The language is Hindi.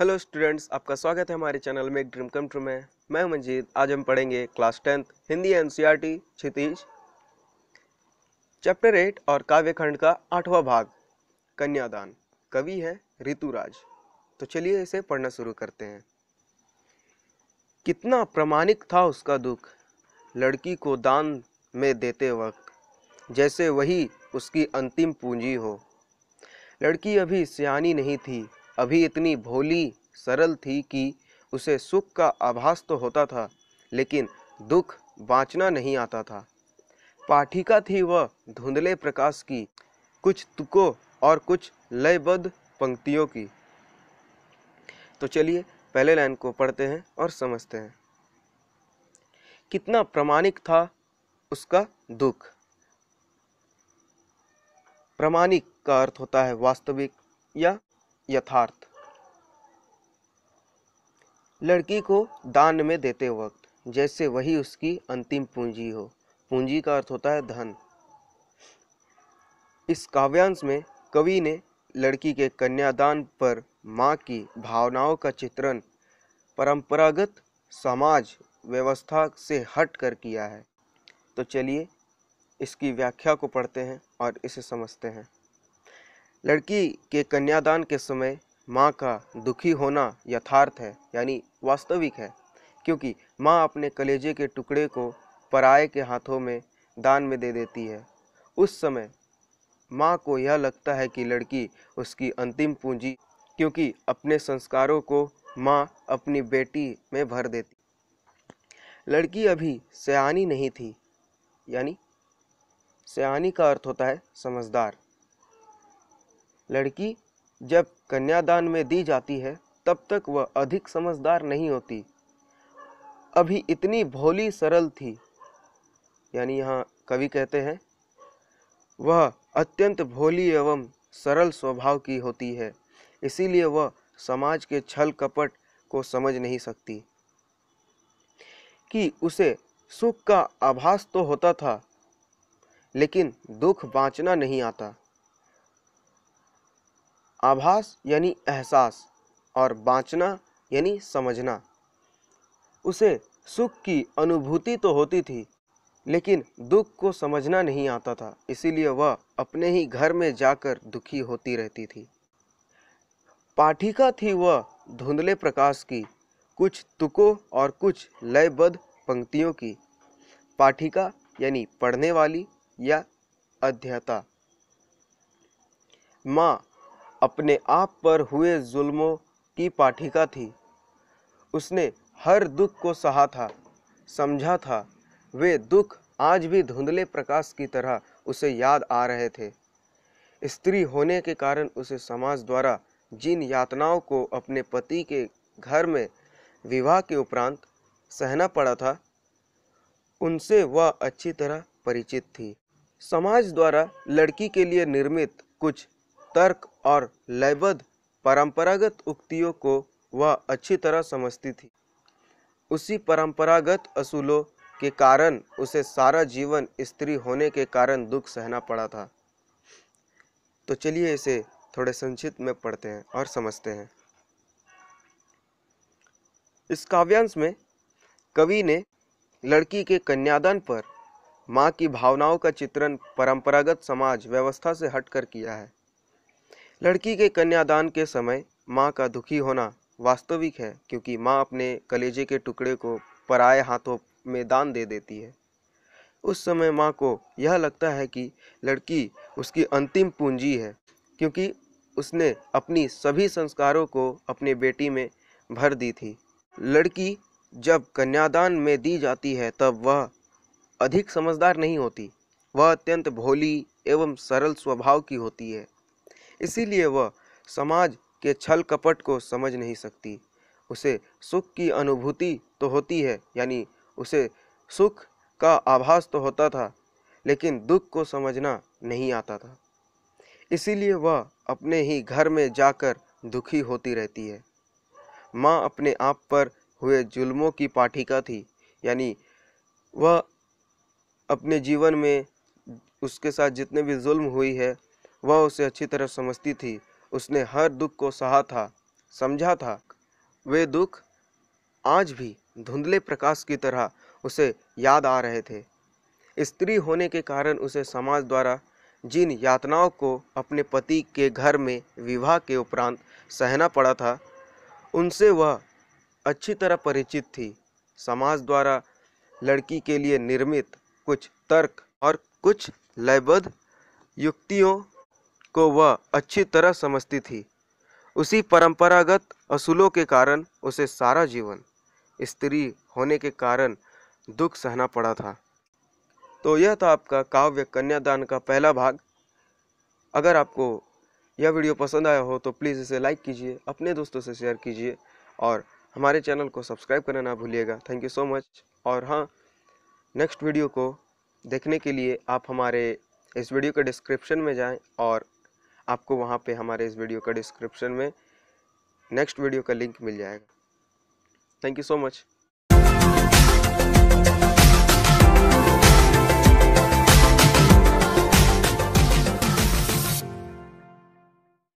हेलो स्टूडेंट्स आपका स्वागत है हमारे चैनल में एक ड्रीम कम ट्रू में मैं हूं मंजीत आज हम पढ़ेंगे class tenth Hindi N C R T Kshitij chapter eight और काव्यखंड का आठवां भाग कन्यादान कवि है ऋतुराज तो चलिए इसे पढ़ना शुरू करते हैं कितना प्रमाणिक था उसका दुख लड़की को दान में देते वक्त जैसे वही उसकी अंतिम पूंजी हो लड़की अभी सियानी नहीं थी अभी इतनी भोली सरल थी कि उसे सुख का आभास तो होता था लेकिन दुख बाँचना नहीं आता था पाठिका थी वह धुंधले प्रकाश की कुछ तुको और कुछ लयबद्ध पंक्तियों की तो चलिए पहले लाइन को पढ़ते हैं और समझते हैं कितना प्रमाणिक था उसका दुख प्रमाणिक का अर्थ होता है वास्तविक या यथार्थ लड़की को दान में देते वक्त जैसे वही उसकी अंतिम पूंजी हो पूंजी का अर्थ होता है धन इस काव्यांश में कवि ने लड़की के कन्यादान पर माँ की भावनाओं का चित्रण परंपरागत समाज व्यवस्था से हट कर किया है तो चलिए इसकी व्याख्या को पढ़ते हैं और इसे समझते हैं लड़की के कन्यादान के समय माँ का दुखी होना यथार्थ है यानी वास्तविक है क्योंकि माँ अपने कलेजे के टुकड़े को पराए के हाथों में दान में दे देती है उस समय माँ को यह लगता है कि लड़की उसकी अंतिम पूंजी क्योंकि अपने संस्कारों को माँ अपनी बेटी में भर देती लड़की अभी सयानी नहीं थी यानी सयानी का अर्थ होता है समझदार लड़की जब कन्यादान में दी जाती है तब तक वह अधिक समझदार नहीं होती अभी इतनी भोली सरल थी यानी यहाँ कवि कहते हैं वह अत्यंत भोली एवं सरल स्वभाव की होती है इसीलिए वह समाज के छल कपट को समझ नहीं सकती कि उसे सुख का आभास तो होता था लेकिन दुख बांचना नहीं आता आभास यानी एहसास और बाँचना यानी समझना उसे सुख की अनुभूति तो होती थी लेकिन दुख को समझना नहीं आता था इसीलिए वह अपने ही घर में जाकर दुखी होती रहती थी पाठिका थी वह धुंधले प्रकाश की कुछ तुकों और कुछ लयबद्ध पंक्तियों की पाठिका यानी पढ़ने वाली या अध्यता माँ अपने आप पर हुए जुल्मों की पाठिका थी उसने हर दुख को सहा था समझा था वे दुख आज भी धुंधले प्रकाश की तरह उसे याद आ रहे थे स्त्री होने के कारण उसे समाज द्वारा जिन यातनाओं को अपने पति के घर में विवाह के उपरांत सहना पड़ा था उनसे वह अच्छी तरह परिचित थी समाज द्वारा लड़की के लिए निर्मित कुछ तर्क और लयबद्ध परंपरागत उक्तियों को वह अच्छी तरह समझती थी उसी परंपरागत असूलों के कारण उसे सारा जीवन स्त्री होने के कारण दुख सहना पड़ा था तो चलिए इसे थोड़े संक्षिप्त में पढ़ते हैं और समझते हैं इस काव्यांश में कवि ने लड़की के कन्यादान पर माँ की भावनाओं का चित्रण परंपरागत समाज व्यवस्था से हटकर किया है लड़की के कन्यादान के समय माँ का दुखी होना वास्तविक है क्योंकि माँ अपने कलेजे के टुकड़े को पराए हाथों में दान दे देती है उस समय माँ को यह लगता है कि लड़की उसकी अंतिम पूंजी है क्योंकि उसने अपनी सभी संस्कारों को अपने बेटी में भर दी थी लड़की जब कन्यादान में दी जाती है तब वह अधिक समझदार नहीं होती वह अत्यंत भोली एवं सरल स्वभाव की होती है इसीलिए वह समाज के छल कपट को समझ नहीं सकती उसे सुख की अनुभूति तो होती है यानी उसे सुख का आभास तो होता था लेकिन दुख को समझना नहीं आता था इसीलिए वह अपने ही घर में जाकर दुखी होती रहती है माँ अपने आप पर हुए जुल्मों की पाठिका थी यानी वह अपने जीवन में उसके साथ जितने भी जुल्म हुई है वह उसे अच्छी तरह समझती थी उसने हर दुख को सहा था समझा था वे दुख आज भी धुंधले प्रकाश की तरह उसे याद आ रहे थे स्त्री होने के कारण उसे समाज द्वारा जिन यातनाओं को अपने पति के घर में विवाह के उपरांत सहना पड़ा था उनसे वह अच्छी तरह परिचित थी समाज द्वारा लड़की के लिए निर्मित कुछ तर्क और कुछ लयबद्ध युक्तियों को वह अच्छी तरह समझती थी उसी परंपरागत असूलों के कारण उसे सारा जीवन स्त्री होने के कारण दुख सहना पड़ा था तो यह था आपका काव्य कन्यादान का पहला भाग अगर आपको यह वीडियो पसंद आया हो तो प्लीज़ इसे लाइक कीजिए अपने दोस्तों से शेयर कीजिए और हमारे चैनल को सब्सक्राइब करना ना भूलिएगा थैंक यू सो मच और हाँ नेक्स्ट वीडियो को देखने के लिए आप हमारे इस वीडियो के डिस्क्रिप्शन में जाएं और आपको वहाँ पे हमारे इस वीडियो का डिस्क्रिप्शन में नेक्स्ट वीडियो का लिंक मिल जाएगा थैंक यू सो मच